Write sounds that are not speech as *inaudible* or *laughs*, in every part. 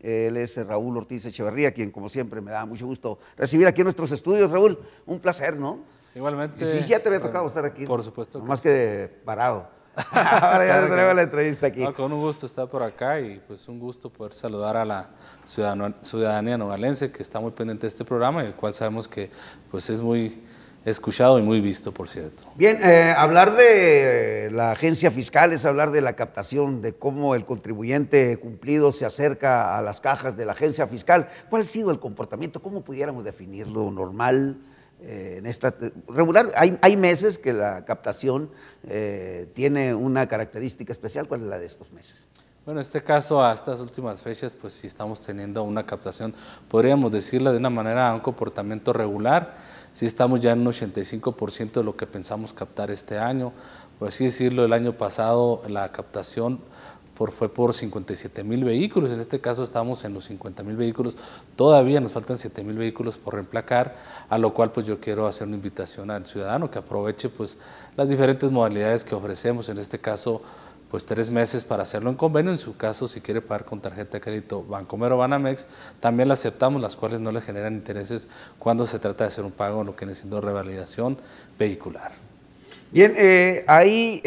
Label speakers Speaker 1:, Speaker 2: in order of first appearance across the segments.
Speaker 1: Él es Raúl Ortiz Echeverría, quien como siempre me da mucho gusto recibir aquí en nuestros estudios. Raúl, un placer, ¿no? Igualmente. Sí, sí ya te había tocado
Speaker 2: estar aquí. Por supuesto. Más que, parado. *laughs* Ahora ya te traigo la entrevista aquí. con un gusto estar por acá y pues un gusto poder saludar a la ciudadanía nogalense que está muy pendiente de este programa y el cual sabemos que pues es muy escuchado y muy visto, por cierto.
Speaker 1: Bien, eh, hablar de la agencia fiscal es hablar de la captación, de cómo el contribuyente cumplido se acerca a las cajas de la agencia fiscal. ¿Cuál ha sido el comportamiento? ¿Cómo pudiéramos definirlo? ¿Normal? Eh, en esta regular, hay, meses que la captación eh, tiene una característica especial. ¿Cuál es la de estos meses?
Speaker 2: Bueno, en este caso, a estas últimas fechas, pues sí estamos teniendo una captación, podríamos decirla de una manera, un comportamiento regular sí estamos ya en un 85% de lo que pensamos captar este año. Por así decirlo, el año pasado la captación fue por 57 mil vehículos, en este caso estamos en los 50 mil vehículos, todavía nos faltan 7 mil vehículos por reemplacar, a lo cual pues yo quiero hacer una invitación al ciudadano que aproveche pues las diferentes modalidades que ofrecemos, en este caso pues tres meses para hacerlo en convenio. En su caso, si quiere pagar con tarjeta de crédito Bancomer o Banamex, también la aceptamos, las cuales no le generan intereses cuando se trata de hacer un pago en lo que necesita revalidación vehicular. Bien, eh, ahí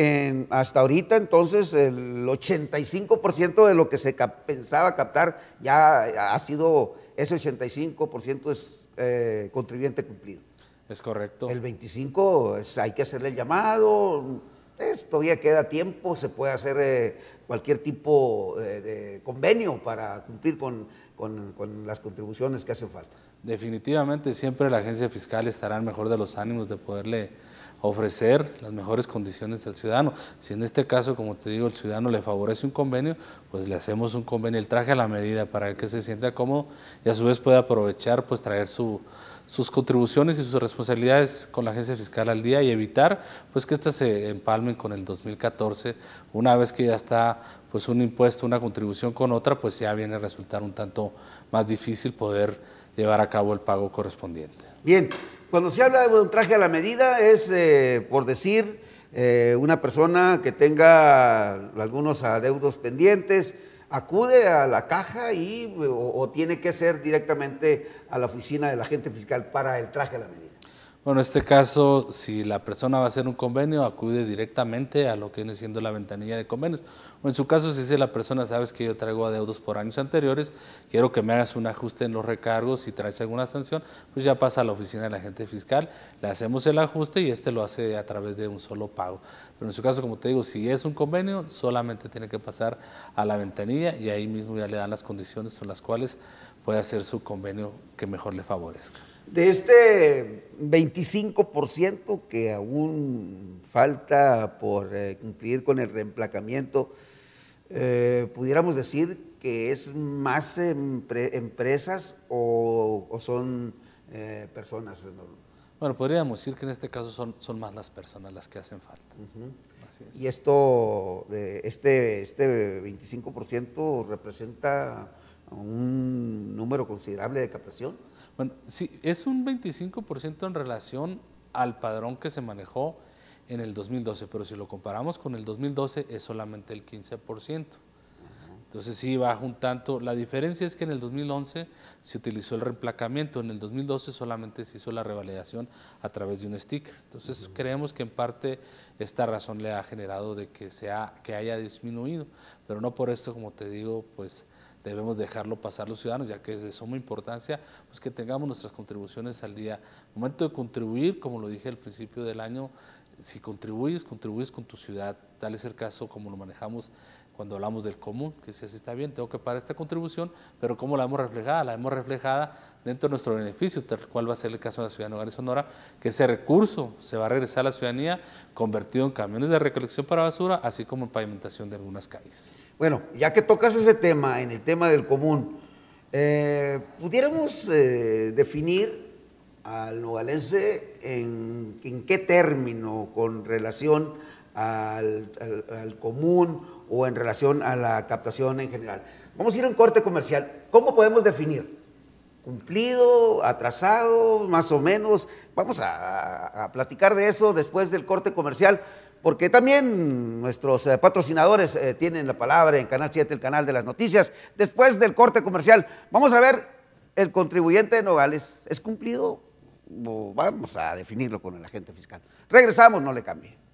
Speaker 1: hasta ahorita entonces el 85% de lo que se pensaba captar ya ha sido, ese 85% es eh, contribuyente cumplido. Es correcto. El 25% hay que hacerle el llamado, pues, todavía queda tiempo, se puede hacer eh, cualquier tipo eh, de convenio para cumplir con, las contribuciones que hacen falta.
Speaker 2: Definitivamente, siempre la agencia fiscal estará en mejor de los ánimos de poderle ofrecer las mejores condiciones al ciudadano. Si en este caso, como te digo, el ciudadano le favorece un convenio, pues le hacemos un convenio, el traje a la medida para que se sienta cómodo y a su vez pueda aprovechar, pues traer su, sus contribuciones y sus responsabilidades con la agencia fiscal al día y evitar pues que estas se empalmen con el 2014 una vez que ya está pues un impuesto, una contribución con otra, pues ya viene a resultar un tanto más difícil poder llevar a cabo el pago correspondiente.
Speaker 1: Bien, cuando se habla de un traje a la medida es eh, por decir eh, una persona que tenga algunos adeudos pendientes, acude a la caja y, o, tiene que ser directamente a la oficina del agente fiscal para el traje de la medida.
Speaker 2: Bueno, en este caso, si la persona va a hacer un convenio, acude directamente a lo que viene siendo la ventanilla de convenios. O en su caso, si dice la persona, sabes que yo traigo adeudos por años anteriores, quiero que me hagas un ajuste en los recargos, y traes alguna sanción, pues ya pasa a la oficina del agente fiscal, le hacemos el ajuste y este lo hace a través de un solo pago. Pero en su caso, como te digo, si es un convenio, solamente tiene que pasar a la ventanilla y ahí mismo ya le dan las condiciones con las cuales puede hacer su convenio que mejor le favorezca
Speaker 1: de este 25% que aún falta por eh, cumplir con el reemplacamiento, eh, pudiéramos decir que es más empresas o, son eh, personas.
Speaker 2: Bueno, podríamos decir que en este caso son, son más las personas las que hacen falta.
Speaker 1: Y esto, este, este 25% representa
Speaker 2: un número considerable de captación. Bueno, sí, es un 25% en relación al padrón que se manejó en el 2012, pero si lo comparamos con el 2012 es solamente el 15%. Entonces sí baja un tanto. La diferencia es que en el 2011 se utilizó el reemplacamiento, en el 2012 solamente se hizo la revalidación a través de un sticker. Entonces creemos que en parte esta razón le ha generado de que, sea, que haya disminuido, pero no por esto, como te digo, pues debemos dejarlo pasar los ciudadanos, ya que es de suma importancia pues que tengamos nuestras contribuciones al día. Momento de contribuir, como lo dije al principio del año, si contribuyes, contribuyes con tu ciudad. Tal es el caso como lo manejamos cuando hablamos del común, que si así está bien, tengo que pagar esta contribución, pero ¿cómo la hemos reflejada? La hemos reflejada dentro de nuestro beneficio, tal cual va a ser el caso de la ciudad de Nogales Sonora, que ese recurso se va a regresar a la ciudadanía convertido en camiones de recolección para basura, así como en pavimentación de algunas calles.
Speaker 1: Bueno, ya que tocas ese tema, en el tema del común, eh, pudiéramos eh, definir al nogalense en, qué término con relación al, común o en relación a la captación en general. Vamos a ir a un corte comercial. ¿Cómo podemos definir? ¿Cumplido? ¿Atrasado? ¿Más o menos? Vamos a, platicar de eso después del corte comercial porque también nuestros eh, patrocinadores eh, tienen la palabra en Canal 7, el canal de las noticias. Después del corte comercial, vamos a ver, el contribuyente de Nogales es cumplido vamos a definirlo con el agente fiscal. Regresamos, no le cambie.